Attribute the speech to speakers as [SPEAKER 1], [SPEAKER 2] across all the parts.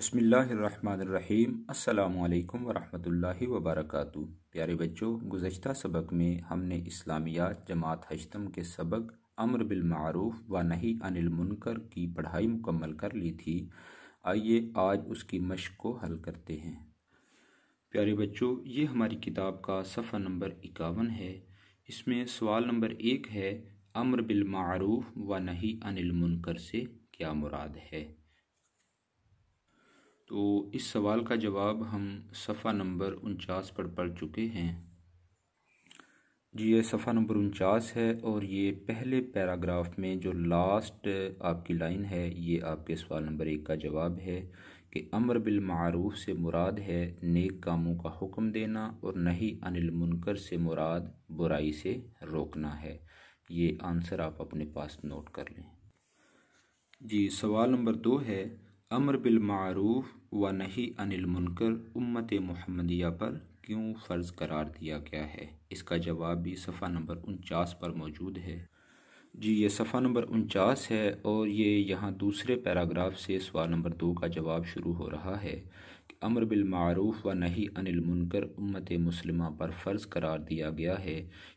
[SPEAKER 1] बसमीम् अल्लाम वरहमतुल्लाहि वबरक प्यारे बच्चों गुजशत सबक में हमने इस्लामिया जमात हजतम के सबक अमर बिलमूफ़ व नही अनिल मुनकर की पढ़ाई मुकम्मल कर ली थी आइए आज उसकी मश्क को हल करते हैं प्यारे बच्चों ये हमारी किताब का सफ़ा नंबर इक्यावन है इसमें सवाल नंबर एक है अमर बिलमूफ़ व नही अनिल मुनकर से क्या मुराद है तो इस सवाल का जवाब हम सफ़ा नंबर उनचास पर पढ़ चुके हैं जी ये सफ़ा नंबर उनचास है और ये पहले पैराग्राफ में जो लास्ट आपकी लाइन है ये आपके सवाल नंबर एक का जवाब है कि अमर मारूफ से मुराद है नेक कामों का हुक्म देना और नहीं अनिल मुनकर से मुराद बुराई से रोकना है ये आंसर आप अपने पास नोट कर लें जी सवाल नंबर दो है अमर बिलमूफ़ व नहीं अनिल मुनकर उम्मत महमदिया पर क्यों फ़र्ज़ करार दिया गया है इसका जवाब भी सफ़ा नंबर उनचास पर मौजूद है जी ये सफ़ा नंबर उनचास है और ये यहाँ दूसरे पैराग्राफ से सवाल नंबर दो का जवाब शुरू हो रहा है अमर बिलमूफ़ व नहीं अनिल मुनकर उम्मत मुस्लिमा पर फ़र्ज़ करार दिया गया है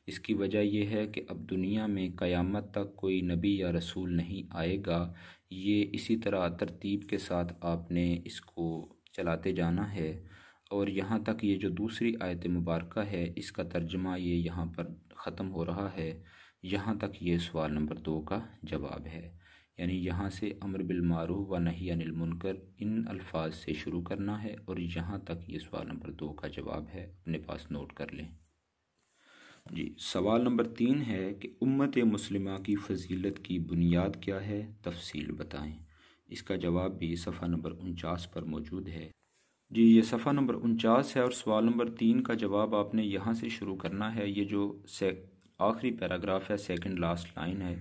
[SPEAKER 1] इसकी वजह यह है कि अब दुनिया में क़यामत तक कोई नबी या रसूल नहीं आएगा ये इसी तरह तरतीब के साथ आपने इसको चलाते जाना है और यहाँ तक ये जो दूसरी आयत मुबारक है इसका तर्जमा ये यहाँ पर ख़त्म हो रहा है यहाँ तक ये सवाल नंबर दो का जवाब है यानी यहाँ से अमर बिलमारूफ व नहीं अनिल मुनकर इन अल्फाज से शुरू करना है और यहाँ तक ये सवाल नंबर दो का जवाब है अपने पास नोट कर लें जी सवाल नंबर तीन है कि उम्मत मुस्लिमा की फजीलत की बुनियाद क्या है तफसील बताएं इसका जवाब भी सफ़ा नंबर उनचास पर मौजूद है जी ये सफ़ा नंबर उनचास है और सवाल नंबर तीन का जवाब आपने यहाँ से शुरू करना है ये जो से आखिरी पैराग्राफ है सेकंड लास्ट लाइन है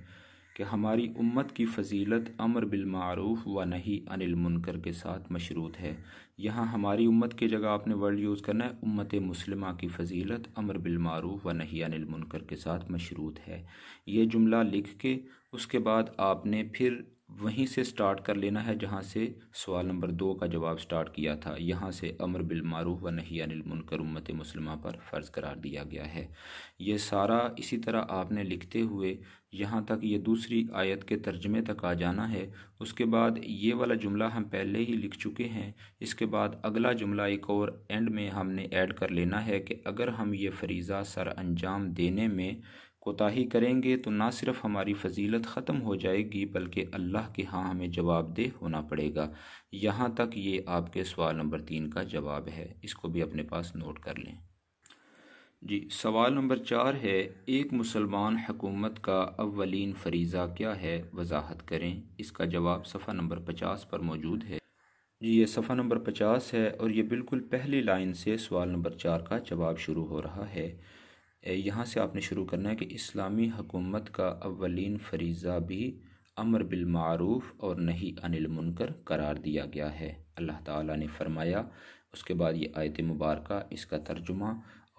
[SPEAKER 1] कि हमारी उम्मत की फजीलत अमर बिलमूफ़ व नहीं अनिल मुनकर के साथ मशरूत है यहाँ हमारी उम्मत की जगह आपने वर्ड यूज़ करना है उम्मत मुस्लिमा की फजीलत अमर बिलमूफ़ व नहीं अनिल मुनकर के साथ मशरूत है ये जुमला लिख के उसके बाद आपने फिर वहीं से स्टार्ट कर लेना है जहाँ से सवाल नंबर दो का जवाब स्टार्ट किया था यहाँ से अमर बिलमारूफ व नहीं मुनकर उम्मत मुसलमा पर फ़र्ज़ करार दिया गया है ये सारा इसी तरह आपने लिखते हुए यहाँ तक ये दूसरी आयत के तर्जमे तक आ जाना है उसके बाद ये वाला जुमला हम पहले ही लिख चुके हैं इसके बाद अगला जुमला एक और एंड में हमने ऐड कर लेना है कि अगर हम ये फरीज़ा सर अंजाम देने में कोताही करेंगे तो ना सिर्फ हमारी फजीलत ख़त्म हो जाएगी बल्कि अल्लाह के हाँ हमें जवाबदेह होना पड़ेगा यहाँ तक ये आपके सवाल नंबर तीन का जवाब है इसको भी अपने पास नोट कर लें जी सवाल नंबर चार है एक मुसलमान हकूमत का अवलिन फरीज़ा क्या है वजाहत करें इसका जवाब सफ़ा नंबर पचास पर मौजूद है जी ये सफ़ा नंबर पचास है और ये बिल्कुल पहली लाइन से सवाल नंबर चार का जवाब शुरू हो रहा है यहाँ से आपने शुरू करना है कि इस्लामी हकूमत का अवलिन फरीज़ा भी अमर बिलमूफ़ और नहीं अनिल मुनकर करार दिया गया है अल्लाह ताला ने फरमाया उसके बाद ये आयत मुबारक इसका तर्जुमा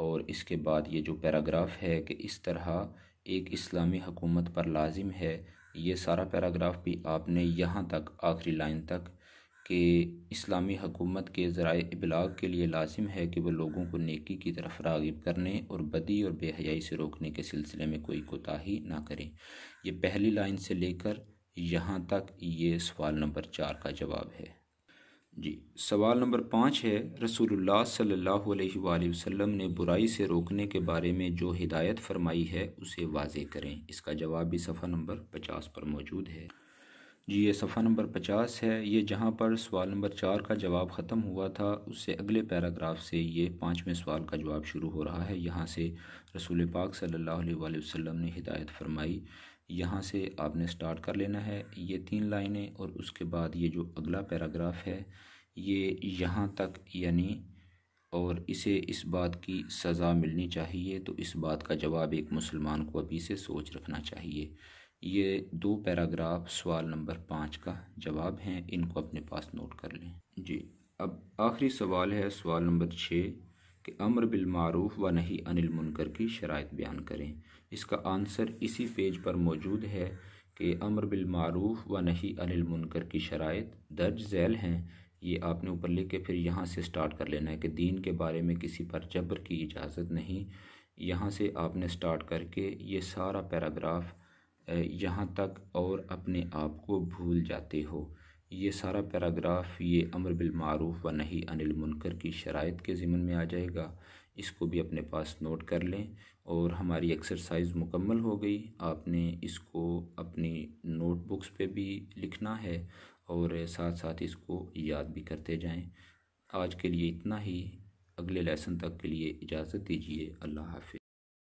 [SPEAKER 1] और इसके बाद ये जो पैराग्राफ है कि इस तरह एक इस्लामी हकूमत पर लाजिम है ये सारा पैराग्राफ भी आपने यहाँ तक आखिरी लाइन तक कि इस्लामी हकूमत के ज़रा अबलाग के लिए लाजिम है कि वह लोगों को नेकी की तरफ रागब करने और बदी और बेहयाई से रोकने के सिलसिले में कोई कोताही ना करें यह पहली लाइन से लेकर यहाँ तक ये सवाल नंबर चार का जवाब है जी सवाल नंबर पाँच है रसूलुल्लाह सल्लल्लाहु अलैहि वसल्लम ने बुराई से रोकने के बारे में जो हिदायत फरमाई है उसे वाजे करें इसका जवाब भी सफ़ा नंबर पचास पर मौजूद है जी ये सफ़ा नंबर पचास है ये जहाँ पर सवाल नंबर चार का जवाब ख़त्म हुआ था उससे अगले पैराग्राफ से ये पाँचवें सवाल का जवाब शुरू हो रहा है यहाँ से रसूल पाक सल्लल्लाहु अलैहि वसल्लम ने हिदायत फरमाई यहाँ से आपने स्टार्ट कर लेना है ये तीन लाइनें और उसके बाद ये जो अगला पैराग्राफ है ये यहाँ तक यानी और इसे इस बात की सज़ा मिलनी चाहिए तो इस बात का जवाब एक मुसलमान को अभी से सोच रखना चाहिए ये दो पैराग्राफ सवाल नंबर पाँच का जवाब हैं इनको अपने पास नोट कर लें जी अब आखिरी सवाल है सवाल नंबर छः कि अमर बिलमूफ व नहीं अनिल मुनकर की शराइ बयान करें इसका आंसर इसी पेज पर मौजूद है कि अमर बिलमूफ व नहीं अनिल मुनकर की शराइ दर्ज झैल हैं ये आपने ऊपर लिख के फिर यहाँ से स्टार्ट कर लेना है कि दीन के बारे में किसी पर जबर की इजाज़त नहीं यहाँ से आपने स्टार्ट करके ये सारा पैराग्राफ यहाँ तक और अपने आप को भूल जाते हो ये सारा पैराग्राफ ये अमर बिलमूफ व नहीं अनिल मुनकर की शराइ के ज़िमन में आ जाएगा इसको भी अपने पास नोट कर लें और हमारी एक्सरसाइज मुकम्मल हो गई आपने इसको अपनी नोटबुक्स पे भी लिखना है और साथ साथ इसको याद भी करते जाएं आज के लिए इतना ही अगले लेसन तक के लिए इजाज़त दीजिए अल्लाह हाफि